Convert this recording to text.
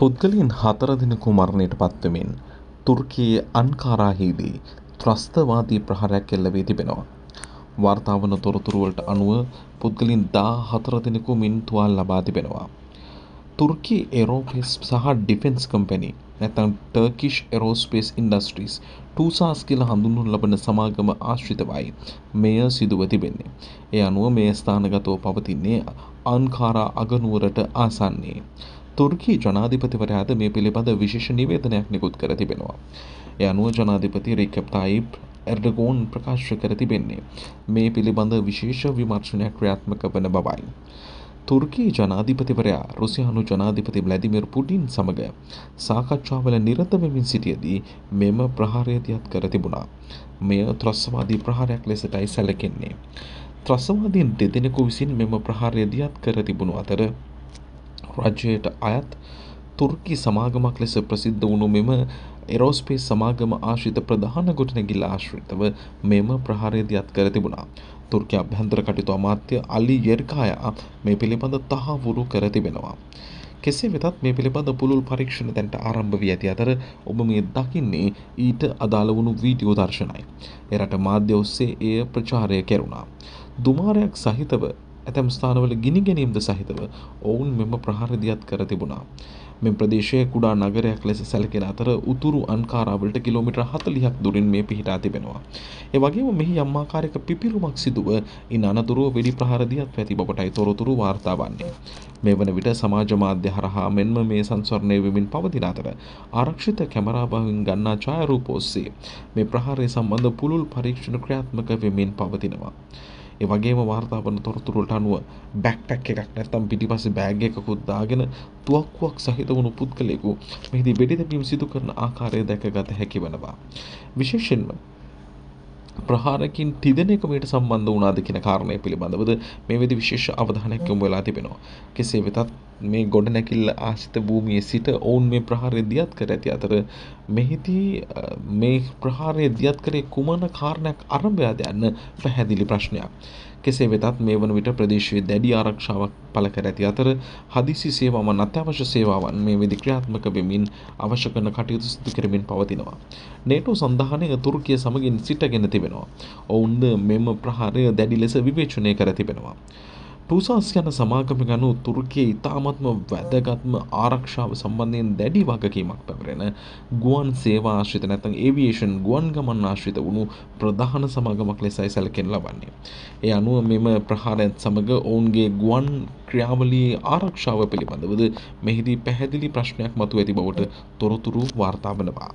පුද්ගලයන් හතර දෙනෙකු මරණයට පත්වමින් තුර්කයේ අන්කාරාහිදී ත්‍රස්තවාදී ප්‍රහාරයක් එල්ල වී තිබෙනවා. වාර්තා වන තොරතුරු වලට අනුව පුද්ගලින් 14 දෙනෙකු මින් තුවාල ලබා තිබෙනවා. තුර්කි ඒරෝස්පේස් සහ ඩිෆෙන්ස් කම්පැනි නැත්නම් ටර්කිෂ් ඒරෝස්පේස් ඉන්ඩස්ට්‍රීස් ටූසාස් කියලා හඳුන්වනු ලබන සමාගම ආශ්‍රිතවයි මෙය සිදුව තිබෙන්නේ. ඒ අනුව මේ ස්ථානගතව පවතින්නේ අන්කාරා අගනුවරට ආසන්නයේ. තුර්කී ජනාධිපතිවරයාද මේ පිළිබඳ විශේෂ නිවේදනයක් නිකුත් කර තිබෙනවා. එය අනුව ජනාධිපති රිකප් තායිප් එර්ඩගෝන් ප්‍රකාශ කර තිබෙන්නේ මේ පිළිබඳ විශේෂ විමර්ශනයක් ක්‍රියාත්මක වන බවයි. තුර්කී ජනාධිපතිවරයා රුසියානු ජනාධිපති බ්ලැදිමිර් පුටින් සමඟ සාකච්ඡාවල නිරතවමින් සිටියදී මෙම ප්‍රහාරයතියත් කර තිබුණා. මෙය ත්‍රස්වාදී ප්‍රහාරයක් ලෙසටයි සැලකෙන්නේ. ත්‍රස්වාදීන් දෙදෙනෙකු විසින් මෙම ප්‍රහාරයදියත් කර තිබුණු අතර රජයට අයත් තුර්කි සමාගමක් ලෙස ප්‍රසිද්ධ වුණු මෙම එරෝස්පේස් සමාගම ආශ්‍රිත ප්‍රධාන ගොඩනැගිල්ල ආශ්‍රිතව මෙම ප්‍රහාරයේදී අත්කර තිබුණා. තුර්කි අභ්‍යන්තර කටයුතු අමාත්‍ය අලි යෙර්කායා මේ පිළිබඳ තහවුරු කර තිබෙනවා. කෙසේ වෙතත් මේ පිළිබඳ පුළුල් පරීක්ෂණ දැන්ට ආරම්භ වී ඇති අතර ඔබ මේ දකින්නේ ඊට අදාළ වුණු වීඩියෝ දර්ශනයි. එරට මාධ්‍ය ඔස්සේ එය ප්‍රචාරය කෙරුණා. දුමාරයක් සහිතව ඇතැම් ස්ථානවල ගිනි ගැනීම්ද සහිතව ඔවුන් මෙම ප්‍රහාර දියත් කර තිබුණා. මෙම ප්‍රදේශය කුඩා නගරයක් ලෙස සැලකෙන අතර උතුරු අන්කාරාවලට කිලෝමීටර් 40ක් දුරින් මෙය පිහිටා තිබෙනවා. ඒ වගේම මෙහි යම් ආකාරයක පිපිරුමක් සිදුව ඉන් අනතුරුව වෙඩි ප්‍රහාර දියත් ඇති බවටයි තොරතුරු වාර්තා වන්නේ. මේ වන විට සමාජ මාධ්‍ය හරහා මෙන්ම මේ සංස්වරණය වෙමින් පවතින අතර ආරක්ෂිත කැමරාභාවින් ගන්නා ඡායාරූප ඔස්සේ මේ ප්‍රහාරය සම්බන්ධ පුළුල් පරීක්ෂණ ක්‍රියාත්මක වෙමින් පවතිනවා. ඒ වගේම වාර්තාාවන තොරතුරට අනුව බැක්ටැක් එකක් නැත්තම් පිටිපස බෑග එකකුද්දාගෙන තුවක්කුවක් සහිත වුණු පුද්ගලෙකු මෙහිදී බෙඩි දැමීම සිදු කරන ආකාරය දැකගත හැකි වනවා. විශේෂෙන්ම ප්‍රහාරකින් තිදනෙකමට සම්බන්ධ වනාද කියෙන කාරණය පිළිබඳවද මේ වෙදි විශේෂ අවධානයක් යොමු වෙලා තිබෙනවා. කෙසේ වෙතත් මේ ගොඩ නැකිල්ල ආශිත භූමිය සිට ඔවුන් මේ ප්‍රහාරය දියත් කර ඇති අතර මෙහිදී මේ ප්‍රහාරය දියත් කරේ කුමන කාරණයක් අරභයාද යන්න පැහැදිලි ප්‍රශ්නයක්. කෙසේ වෙතත් මේ වන විට ප්‍රදේශයේ දැඩි ආරක්ෂාවක් පළ කර ඇති අතර හදිසි සේවාවන් අත්‍යවශ්‍ය සේවාවන් මේ වෙදි ක්‍රියාත්මක වෙමින් අවශ්‍ය කරන කටයුතු සිදු කරමින් පවතිනවා. නේටෝ සන්ධානය තුර්කිය සමගින් සිටගෙන තිබෙනවා. ඔවුන්ද මෙම ප්‍රහාරය දැඩි ලෙස විවේචනය කර තිබෙනවා. ටසාස් යන සමාගම ගනු තුර්කයේ ඉතාමත්ම වැදගත්ම ආරක්ෂාව සම්බන්ධයෙන් දැඩි වගකීමක් පැවරෙන ගුවන් සේවා ආශ්‍රිත නැතන් ඒවියේෂන් ගුවන් ගමන් ආශ්‍රිත වුණු ප්‍රධාන සමාගමක් ලෙසයි සැලකෙන් ලබන්නේ. ඒ අනුව මෙම ප්‍රහාරයත් සමඟ ඔවුන්ගේ ගුවන් ක්‍රියාවලී ආරක්ෂාව පිළිබඳවද මෙහිදී පැහැදිලි ප්‍රශ්නයක් මතු ඇති බවට තොරතුරු වාර්තාාවනවා.